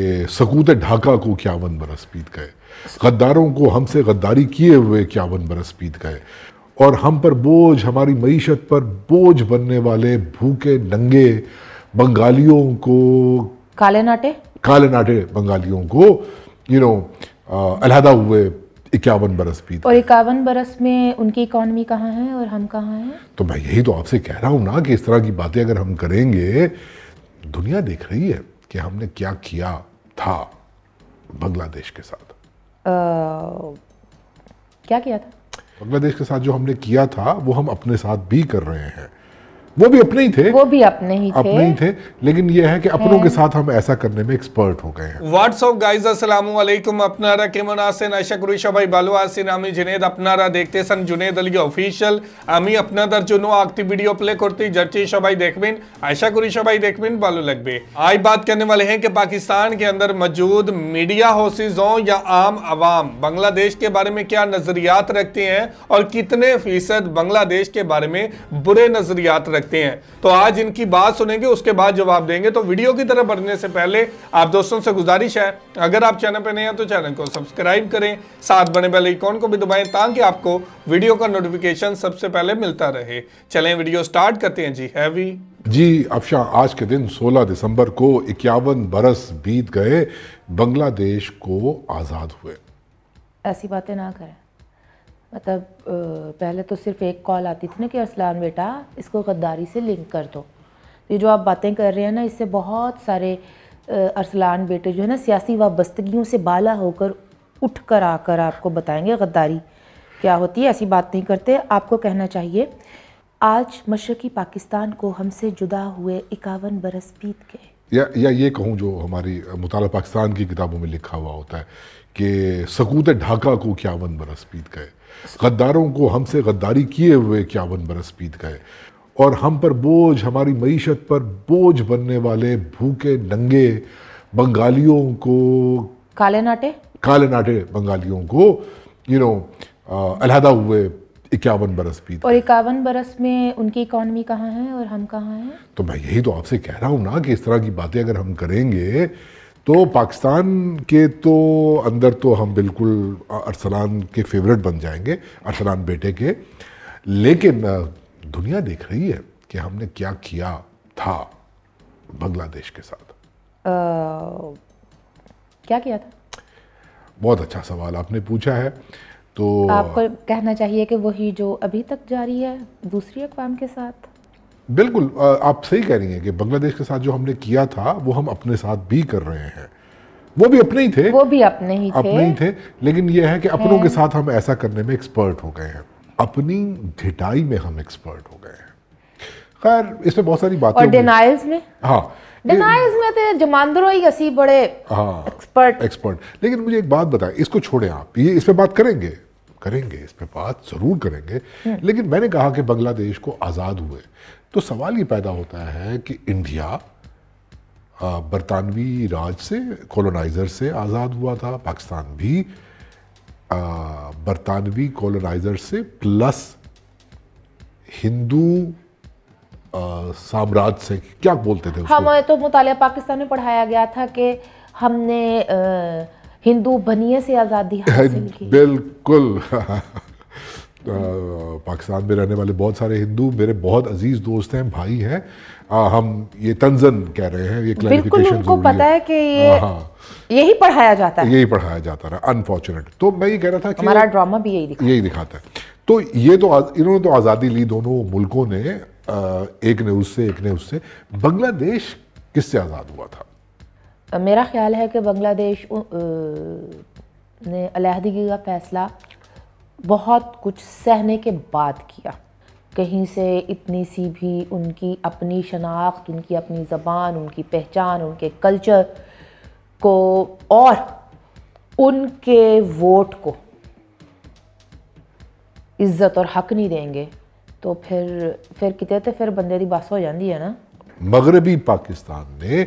सकूत ढाका को क्यावन बरस पीत गए गद्दारों को हमसे गद्दारी किए हुए क्यावन बरस पीत गए और हम पर बोझ हमारी मीशत पर बोझ बनने वाले भूखे नंगे बंगालियों को काले नाटे काले नाटे बंगालियों को यू नो अलहदा हुए इक्यावन बरस बीत और इक्यावन बरस में उनकी इकोनमी कहाँ है और हम कहाँ हैं तो मैं यही तो आपसे कह रहा हूँ ना कि इस तरह की बातें अगर हम करेंगे दुनिया देख रही है कि हमने क्या किया था बांग्लादेश के साथ क्या किया था बांग्लादेश के साथ जो हमने किया था वो हम अपने साथ भी कर रहे हैं वो भी अपने ही थे वो भी अपने ही अपने थे ही थे लेकिन ये है कि अपनों के साथ हम ऐसा करने में एक्सपर्ट हो गए हैं व्हाट्सअप गाइज असलम अपनारा केमन आसिन अशक रुशा भाई बालू आसिन आमी जुनेद अपनारा देखते सन जुनेद अली ऑफिशियल अमी अपना दर জন্য आगती वीडियो प्ले करती जर्ची भाई देखबिन अशक करी भाई देखबिन बालू लगबे आज बात करने वाले हैं कि पाकिस्तान के अंदर मौजूद मीडिया हाउसेज हों या आम आवाम बांग्लादेश के बारे में क्या नजरियात रखते हैं और कितने फीसद बांग्लादेश के बारे में बुरे नजरियात रखते सकते हैं तो आज इनकी बात सुनेंगे उसके बाद जवाब देंगे तो वीडियो की तरफ बढ़ने से पहले आप दोस्तों से गुजारिश है अगर आप चैनल पर नहीं हैं तो चैनल को सब्सक्राइब करें साथ बने बेल आइकॉन को भी दबाएं ताकि आपको वीडियो का नोटिफिकेशन सबसे पहले मिलता रहे चले वीडियो स्टार्ट करते हैं जी हैवी जी अफशा आज के दिन 16 दिसंबर को इक्यावन बरस बीत गए बांग्लादेश को आज़ाद हुए ऐसी बातें ना करें मतलब पहले तो सिर्फ एक कॉल आती थी ना कि असलान बेटा इसको गद्दारी से लिंक कर दो ये जो आप बातें कर रहे हैं ना इससे बहुत सारे अरसलान बेटे जो है ना सियासी वाबस्तगियों से बाला होकर उठ कर आकर आपको बताएंगे गद्दारी क्या होती है ऐसी बात नहीं करते आपको कहना चाहिए आज मशरक़ी पाकिस्तान को हमसे जुदा हुए इक्यावन बरस बीत गए या या ये कहूँ जो हमारी मुताल पाकिस्तान की किताबों में लिखा हुआ होता है कि सकूत ढाका को इक्यावन बरस बीत गए गद्दारों को हमसे गद्दारी किए हुए इक्यावन बरस बीत गए और हम पर बोझ हमारी मीशत पर बोझ बनने वाले भूखे नंगे बंगालियों को काले नाटे काले नाटे बंगालियों को यू नो अलहदा हुए इक्यावन बरस बीत और इक्यावन बरस में उनकी इकॉनमी कहाँ है और हम कहाँ हैं तो मैं यही तो आपसे कह रहा हूँ ना कि इस तरह की बातें अगर हम करेंगे तो पाकिस्तान के तो अंदर तो हम बिल्कुल अरसलान के फेवरेट बन जाएंगे अरसलान बेटे के लेकिन दुनिया देख रही है कि हमने क्या किया था बांग्लादेश के साथ आ, क्या किया था बहुत अच्छा सवाल आपने पूछा है तो आपको कहना चाहिए कि वही जो अभी तक जारी है दूसरी अकवाम के साथ बिल्कुल आप सही कह रही हैं कि बांग्लादेश के साथ जो हमने किया था वो हम अपने साथ भी कर रहे हैं वो भी अपने ही थे वो भी अपने ही अपने थे। ही थे लेकिन ये है कि अपनों के साथ हम ऐसा करने में एक्सपर्ट हो गए हैं अपनी ढिटाई में हम एक्सपर्ट हो गए हैं खैर इसमें बहुत सारी बातें और डिनाइल्स में हाँ डिनाइल्स में तो जमांदरो ही असी बड़े हाँ एक्सपर्ट एक्सपर्ट लेकिन मुझे एक बात बताएं इसको छोड़ें आप ये इस पर बात करेंगे करेंगे इस पर बात ज़रूर करेंगे लेकिन मैंने कहा कि बांग्लादेश को आज़ाद हुए तो सवाल ये पैदा होता है कि इंडिया बरतानवी राज से कॉलोनाइज़र से आज़ाद हुआ था पाकिस्तान भी बरतानवी कॉलोनाइज़र से प्लस हिंदू साम्राज्य से क्या बोलते थे हमें हाँ, तो मुताल पाकिस्तान में पढ़ाया गया था कि हमने आ, हिंदू बनिए से आज़ादी हासिल की बिल्कुल पाकिस्तान में रहने वाले बहुत सारे हिंदू मेरे बहुत अजीज दोस्त हैं भाई हैं हम ये तंजन कह रहे हैं ये बिल्कुल उनको पता है कि ये हाँ। यही पढ़ाया जाता है यही पढ़ाया जाता रहा अनफॉर्चुनेट तो मैं ये कह रहा था कि हमारा ड्रामा भी यही दिखाता यही दिखाता है तो ये तो इन्होंने तो आज़ादी ली दोनों मुल्कों ने एक ने उससे एक ने उससे बांग्लादेश किससे आज़ाद हुआ था मेरा ख्याल है कि बांग्लादेश ने अलहदगी का फ़ैसला बहुत कुछ सहने के बाद किया कहीं से इतनी सी भी उनकी अपनी शनाख्त उनकी अपनी ज़बान उनकी पहचान उनके कल्चर को और उनके वोट को इज्जत और हक नहीं देंगे तो फिर फिर कितने तो फिर बंदे की बस हो जाती है ना मगरबी पाकिस्तान ने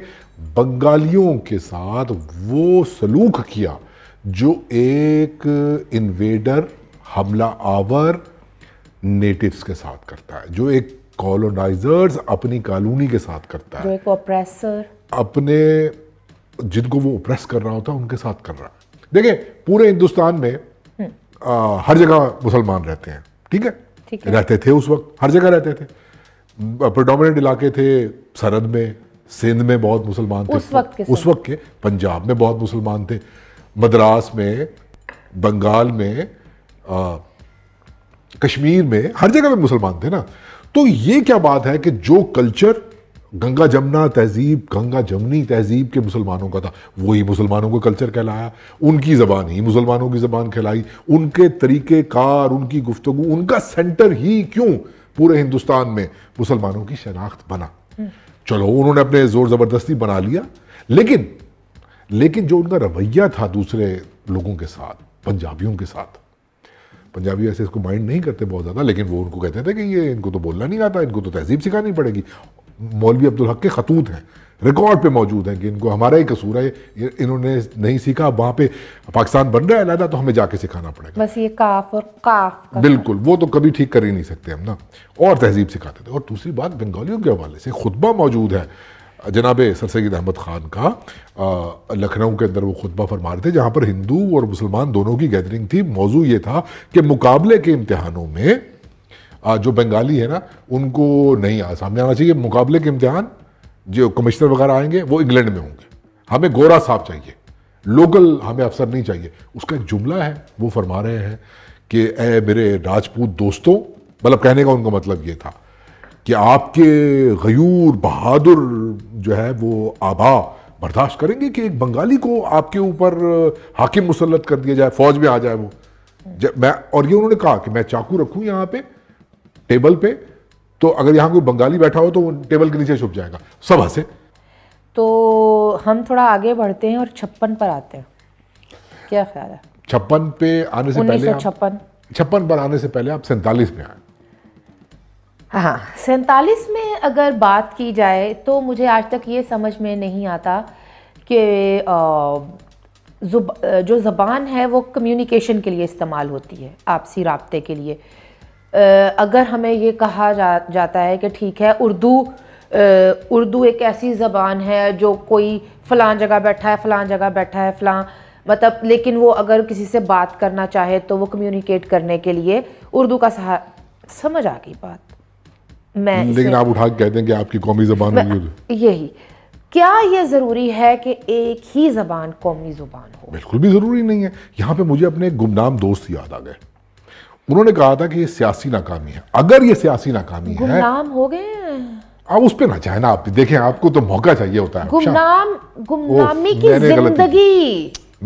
बंगालियों के साथ वो सलूक किया जो एक इन्वेडर हमला आवर नेटिव्स के साथ करता है जो एक कॉलोनाइजर्स अपनी कॉलोनी के साथ करता है जो एक अपने जिनको वो ओप्रेस कर रहा होता है उनके साथ कर रहा है देखिए पूरे हिंदुस्तान में हम्म। आ, हर जगह मुसलमान रहते हैं ठीक है ठीक है रहते थे उस वक्त हर जगह रहते थे प्रोडोमिनेंट इलाके थे सरहद में सिंध में बहुत मुसलमान थे उस वक्त के उस वक्त के पंजाब में बहुत मुसलमान थे मद्रास में बंगाल में आ, कश्मीर में हर जगह में मुसलमान थे ना तो ये क्या बात है कि जो कल्चर गंगा जमुना तहजीब गंगा जमनी तहजीब के मुसलमानों का था वही मुसलमानों का कल्चर कहलाया उनकी ज़बान ही मुसलमानों की ज़बान कहलाई उनके तरीके कार उनकी गुफ्तु उनका सेंटर ही क्यों पूरे हिंदुस्तान में मुसलमानों की शनाख्त बना हम्म। चलो उन्होंने अपने ज़ोर ज़बरदस्ती बना लिया लेकिन लेकिन जो उनका रवैया था दूसरे लोगों के साथ पंजाबियों के साथ पंजाबी ऐसे इसको माइंड नहीं करते बहुत ज़्यादा लेकिन वो उनको कहते थे कि ये इनको तो बोलना नहीं आता इनको तो तहजीब सिखानी पड़ेगी मौलवी अब्दुल हक के खतूत हैं रिकॉर्ड पे मौजूद हैं कि इनको हमारा ही कसूर है इन्होंने नहीं सीखा वहाँ पे पाकिस्तान बन रहा है अलहदा तो हमें जाके सिखाना पड़ेगा बस ये काफ और काफ बिल्कुल वो तो कभी ठीक कर ही नहीं सकते हम ना और तहजीब सिखाते थे और दूसरी बात बंगालियों के हवाले से खुतबा मौजूद है जनाब सर सैद अहमद ख़ान का लखनऊ के अंदर वो खुतबा फरमा रहे थे जहाँ पर हिंदू और मुसलमान दोनों की गैदरिंग थी मौजू ये था कि मुकाबले के इम्तहानों में जो बंगाली है ना उनको नहीं आ सामने आना चाहिए मुकाबले के इम्तहान जो कमिश्नर वगैरह आएंगे वो इंग्लैंड में होंगे हमें गोरा साहब चाहिए लोकल हमें अफसर नहीं चाहिए उसका एक जुमला है वो फरमा रहे हैं कि ए मेरे राजपूत दोस्तों मतलब कहने का उनका मतलब ये था कि आपके गयूर बहादुर जो है वो आबा बर्दाश्त करेंगे कि एक बंगाली को आपके ऊपर हाकिम मुसलत कर दिया जाए फौज में आ जाए वो मैं और ये उन्होंने कहा कि मैं चाकू रखूँ यहाँ पे टेबल पे तो अगर यहाँ कोई बंगाली बैठा हो तो वो टेबल के नीचे छुप जाएगा सब हंसे तो हम थोड़ा आगे बढ़ते हैं और छप्पन पर आते हैं क्या ख्याल है छप्पन पे आने से पहले छप्पन छप्पन पर आने से पहले आप सैंतालीस में आए हाँ सैंतालीस में अगर बात की जाए तो मुझे आज तक ये समझ में नहीं आता कि जो ज़बान है वो कम्युनिकेशन के लिए इस्तेमाल होती है आपसी रबते के लिए अगर हमें ये कहा जा जाता है कि ठीक है उर्दू उर्दू एक ऐसी ज़बान है जो कोई फ़लाँ जगह बैठा है फ़लाँ जगह बैठा है फ़लाँ मतलब लेकिन वो अगर किसी से बात करना चाहे तो वो कम्युनिकेट करने के लिए उर्दू का सहा समझ आ गई बात मैं लेकिन आप उठा के कहते कि आपकी कौमी ज़बान यही क्या ये ज़रूरी है कि एक ही ज़बान कौमी ज़ुबान हो बिल्कुल भी ज़रूरी नहीं है यहाँ पे मुझे अपने गुमनाम दोस्त याद आ गए उन्होंने कहा था कि ये सियासी नाकामी है अगर ये सियासी नाकामी है नाम हो गए आप उस पर ना चाहे ना आप देखें आपको तो मौका चाहिए होता है अच्छा। गुमनाम गुमनामी की जिंदगी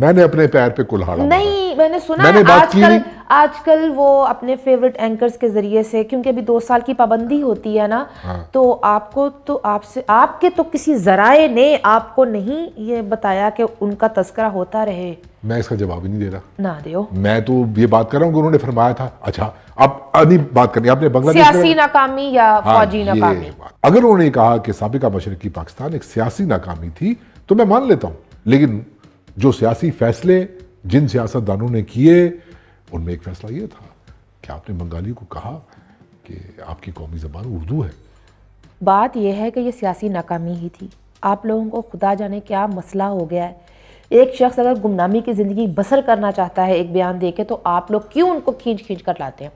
मैंने अपने पैर पे कुल्हाड़ा नहीं मैंने सुना मैंने बात आजकल आजकल वो अपने फेवरेट एंकर्स के जरिए से क्योंकि अभी दो साल की पाबंदी होती है ना हाँ। तो आपको तो आपसे आपके तो किसी जराए ने आपको नहीं ये बताया कि उनका तस्करा होता रहे मैं इसका जवाब ही नहीं दे रहा ना दे मैं तो ये बात कर रहा हूँ उन्होंने फरमाया था अच्छा अब अभी बात करनी आपने बांग्लादेश सियासी नाकामी या हाँ, फौजी नाकामी अगर उन्होंने कहा कि सबका मशरकी पाकिस्तान एक सियासी नाकामी थी तो मैं मान लेता हूँ लेकिन जो सियासी फैसले जिन सियासतदानों ने किए उनमें एक फैसला ये था कि आपने बंगाली को कहा कि आपकी कौमी जबान उर्दू है बात यह है कि यह सियासी नाकामी ही थी आप लोगों को खुदा जाने क्या मसला हो गया है एक शख्स अगर गुमनामी की ज़िंदगी बसर करना चाहता है एक बयान दे के तो आप लोग क्यों उनको खींच खींच कर लाते हैं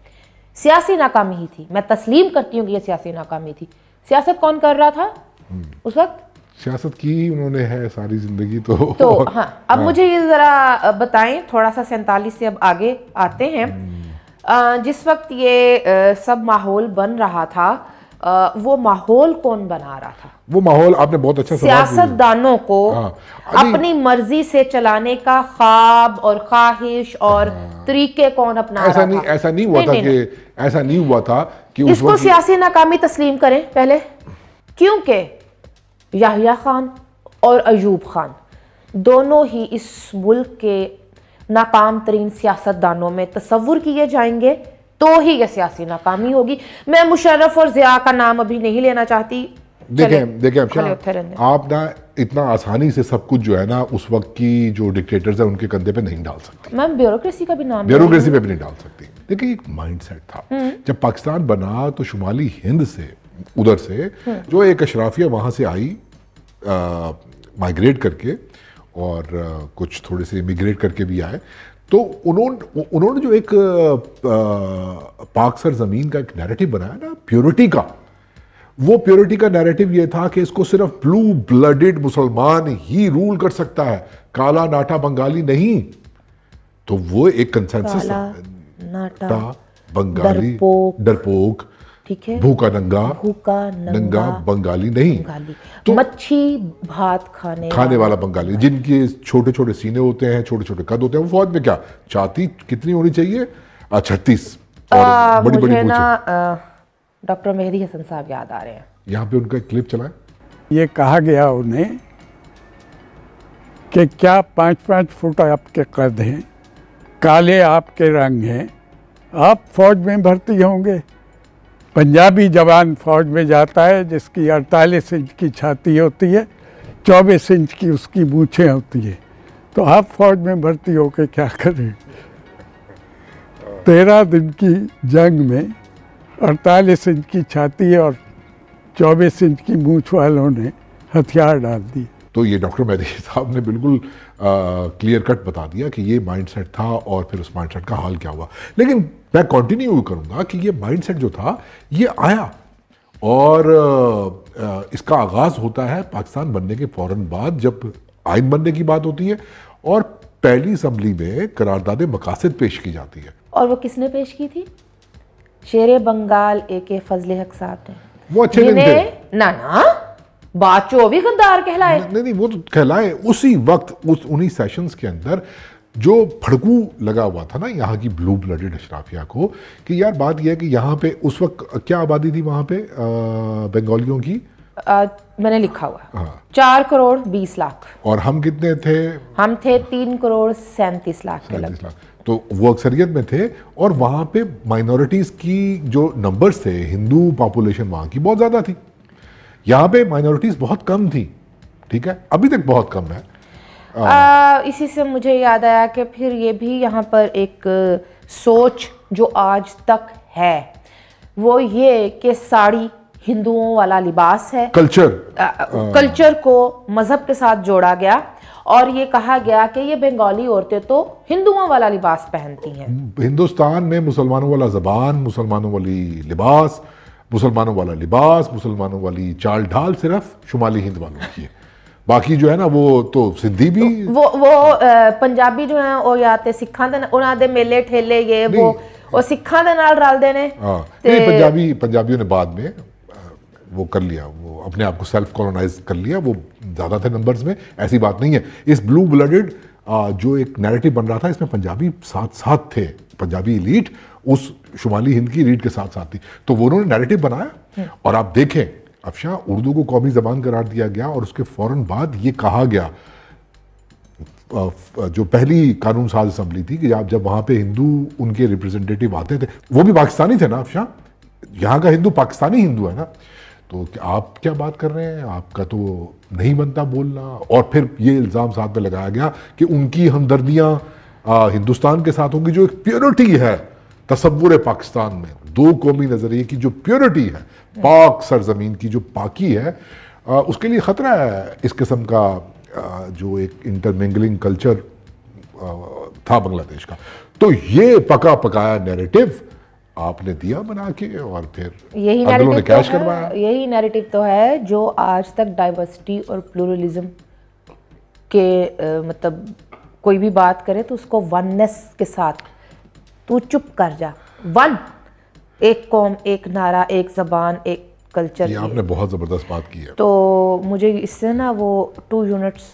सियासी नाकामी ही थी मैं तस्लीम करती हूँ कि यह सियासी नाकामी थी सियासत कौन कर रहा था हम्म। उस वक्त सियासत की उन्होंने है सारी जिंदगी तो तो हाँ अब हाँ। मुझे ये ज़रा बताएं थोड़ा सा सैंतालीस से अब आगे आते हैं हम्म। जिस वक्त ये सब माहौल बन रहा था आ, वो माहौल कौन बना रहा था वो माहौल आपने बहुत अच्छा सियासतदानों को हाँ, अपनी मर्जी से चलाने का ख्वाब और ख्वाहिश और हाँ, तरीके कौन अपना ऐसा नहीं ऐसा नहीं हुआ था कि ऐसा नहीं हुआ था कि इसको सियासी नाकामी तस्लीम करें पहले क्योंकि याहिया ख़ान और अयूब ख़ान दोनों ही इस मुल्क के नाकाम तरीन सियासतदानों में तस्वुर किए जाएंगे तो ही यह सियासी नाकामी होगी मैं मुशर्रफ और ज़िया का नाम अभी नहीं लेना चाहती देखें देखें आप ना इतना आसानी से सब कुछ जो है ना उस वक्त की जो डिक्टेटर्स है उनके कंधे पे नहीं डाल सकते मैम ब्यूरोक्रेसी का भी नाम ब्यूरोक्रेसी पे भी नहीं डाल सकती देखिए एक माइंडसेट था हम्म। जब पाकिस्तान बना तो शुमाली हिंद से उधर से हाँ। जो एक अशराफिया वहाँ से आई माइग्रेट करके और कुछ थोड़े से इमिग्रेट करके भी आए तो उन्होंने उन्होंने जो एक पाकसर ज़मीन का एक नैरेटिव बनाया ना प्योरिटी का वो प्योरिटी का नैरेटिव ये था कि इसको सिर्फ ब्लू ब्लडेड मुसलमान ही रूल कर सकता है काला नाटा बंगाली नहीं तो वो एक कंसेंसस नाटा बंगाली डरपोक ठीक है भूखा नंगा भूखा नंगा बंगाली नहीं बंगाली तो मच्छी भात खाने खाने वाला बंगाली जिनके छोटे छोटे सीने होते हैं छोटे छोटे कद होते हैं वो फौज में क्या छाती कितनी होनी चाहिए छत्तीस अच्छा, बड़ी बड़ी ना डॉक्टर मेहदी हसन साहब याद आ रहे हैं यहाँ पे उनका क्लिप चला है ये कहा गया उन्हें कि क्या पाँच पाँच फुट आपके कद हैं काले आपके रंग हैं आप फौज में भर्ती होंगे पंजाबी जवान फौज में जाता है जिसकी 48 इंच की छाती होती है चौबीस इंच की उसकी मूछें होती है तो आप फौज में भर्ती होकर क्या करें तेरह दिन की जंग में 48 इंच की छाती और 24 इंच की मूछ वालों ने हथियार डाल दिए तो ये डॉक्टर मैदी साहब ने बिल्कुल क्लियर कट बता दिया कि ये माइंडसेट था और फिर उस माइंडसेट का हाल क्या हुआ लेकिन मैं कंटिन्यू करूँगा कि ये माइंडसेट जो था ये आया और आ, आ, इसका आगाज़ होता है पाकिस्तान बनने के फ़ौर बाद जब आइन बनने की बात होती है और पहली असम्बली में करारदाद मकासद पेश की जाती है और वो किसने पेश की थी शेर बंगाल ए के फजल हक साहब ने वो अच्छे ना ना बाचो भी गद्दार कहलाए नहीं नहीं वो तो कहलाए उसी वक्त उस उन्हीं सेशंस के अंदर जो फड़कू लगा हुआ था ना यहाँ की ब्लू ब्लडेड अशराफिया को कि यार बात यह है कि यहाँ पे उस वक्त क्या आबादी थी वहाँ पे बंगालियों की आ, मैंने लिखा हुआ हाँ। चार करोड़ बीस लाख और हम कितने थे हम थे तीन करोड़ सैंतीस लाख सैंतीस लाख तो वो अक्सरियत में थे और वहाँ पे माइनॉरिटीज़ की जो नंबर्स थे हिंदू पॉपुलेशन वहाँ की बहुत ज़्यादा थी यहाँ पे माइनॉरिटीज़ बहुत कम थी ठीक है अभी तक बहुत कम है आ, आ, इसी से मुझे याद आया कि फिर ये भी यहाँ पर एक सोच जो आज तक है वो ये कि साड़ी हिंदुओं वाला लिबास है कल्चर आ, कल्चर को मज़हब के साथ जोड़ा गया और ये कहा गया कि ये बंगाली औरतें तो हिंदुओं वाला लिबास पहनती हैं हिंदुस्तान में मुसलमानों वाला ज़बान मुसलमानों वाली लिबास मुसलमानों वाला लिबास मुसलमानों वाली चाल ढाल सिर्फ शुमाली हिंद वालों की है ਬਾਕੀ ਜੋ ਹੈ ਨਾ ਉਹ तो ਸਿੰਧੀ ਵੀ ਉਹ ਉਹ ਪੰਜਾਬੀ ਜੋ ਹੈ ਉਹ ਜਾਂ ਤੇ ਸਿੱਖਾਂ ਦੇ ਉਹਨਾਂ ਦੇ ਮੇਲੇ ਠੇਲੇ वो ਉਹ ਉਹ ਸਿੱਖਾਂ ਦੇ ਨਾਲ ਰਲਦੇ ਨੇ ਹਾਂ ਨਹੀਂ ਪੰਜਾਬੀ ਪੰਜਾਬੀਆਂ ਨੇ ਬਾਅਦ ਵਿੱਚ वो कर लिया वो अपने आप को सेल्फ कॉलोनाइज कर लिया वो ज़्यादा थे नंबर्स में ऐसी बात नहीं है इस ब्लू ब्लडेड जो एक नैरेटिव बन रहा था इसमें पंजाबी साथ साथ थे पंजाबी इलीट उस शुमाली हिंद की रीड के साथ साथ थी तो वो उन्होंने नैरेटिव बनाया हम्म। और आप देखें अफशा उर्दू को कौमी जबान करार दिया गया और उसके फ़ौर बाद ये कहा गया जो पहली कानून साज असम्बली थी कि आप जब वहाँ पे हिंदू उनके रिप्रेजेंटेटिव आते थे वो भी पाकिस्तानी थे ना अफशा यहाँ का हिंदू पाकिस्तानी हिंदू है ना तो क्या आप क्या बात कर रहे हैं आपका तो नहीं बनता बोलना और फिर ये इल्ज़ाम साथ में लगाया गया कि उनकी हमदर्दियाँ हिंदुस्तान के साथ होंगी जो एक प्योरिटी है तस्वुर पाकिस्तान में दो कौमी नज़रिए की जो प्योरिटी है पाक सरजमीन की जो पाकी है आ, उसके लिए ख़तरा है इस किस्म का आ, जो एक इंटरमिंगलिंग कल्चर आ, था बांग्लादेश का तो ये पका पकाया नैरेटिव आपने दिया बना के और फिर यही ने कैश तो करवाया यही नैरेटिव तो है जो आज तक डाइवर्सिटी और प्लूरलिज्म के आ, मतलब कोई भी बात करे तो उसको वननेस के साथ तू चुप कर जा वन एक कौम एक नारा एक जबान एक कल्चर ये आपने बहुत ज़बरदस्त बात की है तो मुझे इससे ना वो टू यूनिट्स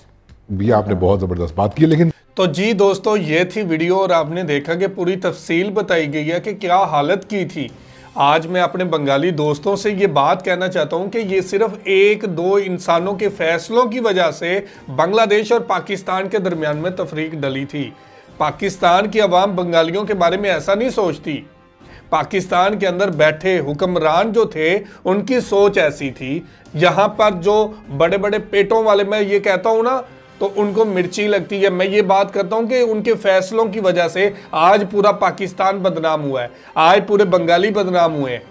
भी आपने बहुत ज़बरदस्त बात की है लेकिन तो जी दोस्तों ये थी वीडियो और आपने देखा कि पूरी तफसील बताई गई है कि क्या हालत की थी आज मैं अपने बंगाली दोस्तों से ये बात कहना चाहता हूँ कि ये सिर्फ एक दो इंसानों के फैसलों की वजह से बांग्लादेश और पाकिस्तान के दरमियान में तफरीक डली थी पाकिस्तान की अवाम बंगालियों के बारे में ऐसा नहीं सोचती पाकिस्तान के अंदर बैठे हुक्मरान जो थे उनकी सोच ऐसी थी यहाँ पर जो बड़े बड़े पेटों वाले मैं ये कहता हूँ ना तो उनको मिर्ची लगती है मैं ये बात करता हूँ कि उनके फैसलों की वजह से आज पूरा पाकिस्तान बदनाम हुआ है आज पूरे बंगाली बदनाम हुए हैं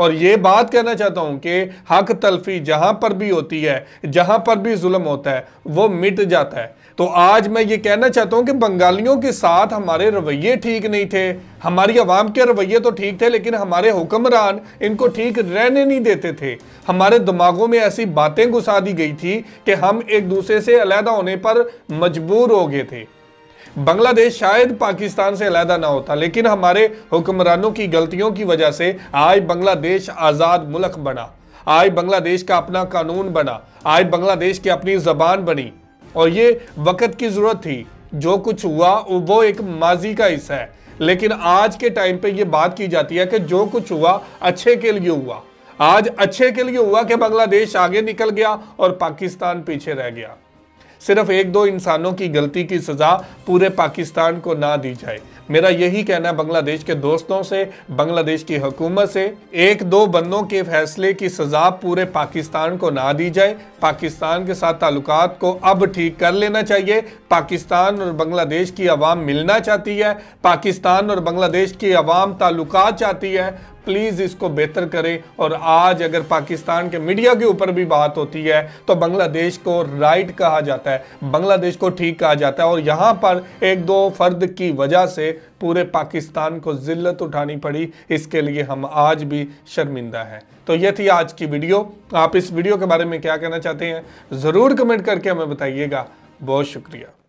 और ये बात कहना चाहता हूँ कि हक तलफी जहाँ पर भी होती है जहाँ पर भी जुल्म होता है वो मिट जाता है तो आज मैं ये कहना चाहता हूँ कि बंगालियों के साथ हमारे रवैये ठीक नहीं थे हमारी आवाम के रवैये तो ठीक थे लेकिन हमारे हुक्मरान इनको ठीक रहने नहीं देते थे हमारे दिमागों में ऐसी बातें घुसा दी गई थी कि हम एक दूसरे से अलहदा होने पर मजबूर हो गए थे बांग्लादेश शायद पाकिस्तान से अलहदा ना होता लेकिन हमारे हुक्मरानों की गलतियों की वजह से आज बांग्लादेश आज़ाद मुल्क बना आज बांग्लादेश का अपना कानून बना आज बांग्लादेश की अपनी ज़बान बनी और ये वक्त की ज़रूरत थी जो कुछ हुआ वो एक माजी का हिस्सा है लेकिन आज के टाइम पे ये बात की जाती है कि जो कुछ हुआ अच्छे के लिए हुआ आज अच्छे के लिए हुआ कि बांग्लादेश आगे निकल गया और पाकिस्तान पीछे रह गया सिर्फ एक दो इंसानों की गलती की सज़ा पूरे पाकिस्तान को ना दी जाए मेरा यही कहना है बांग्लादेश के दोस्तों से बांग्लादेश की हुकूमत से एक दो बंदों के फैसले की सज़ा पूरे पाकिस्तान को ना दी जाए पाकिस्तान के साथ ताल्लुक को अब ठीक कर लेना चाहिए पाकिस्तान और बांग्लादेश की आवाम मिलना चाहती है पाकिस्तान और बांग्लादेश की आवाम ताल्लुक चाहती है प्लीज़ इसको बेहतर करें और आज अगर पाकिस्तान के मीडिया के ऊपर भी बात होती है तो बांग्लादेश को राइट कहा जाता है बांग्लादेश को ठीक कहा जाता है और यहाँ पर एक दो फर्द की वजह से पूरे पाकिस्तान को ज़िल्लत उठानी पड़ी इसके लिए हम आज भी शर्मिंदा हैं तो यह थी आज की वीडियो आप इस वीडियो के बारे में क्या कहना चाहते हैं ज़रूर कमेंट करके हमें बताइएगा बहुत शुक्रिया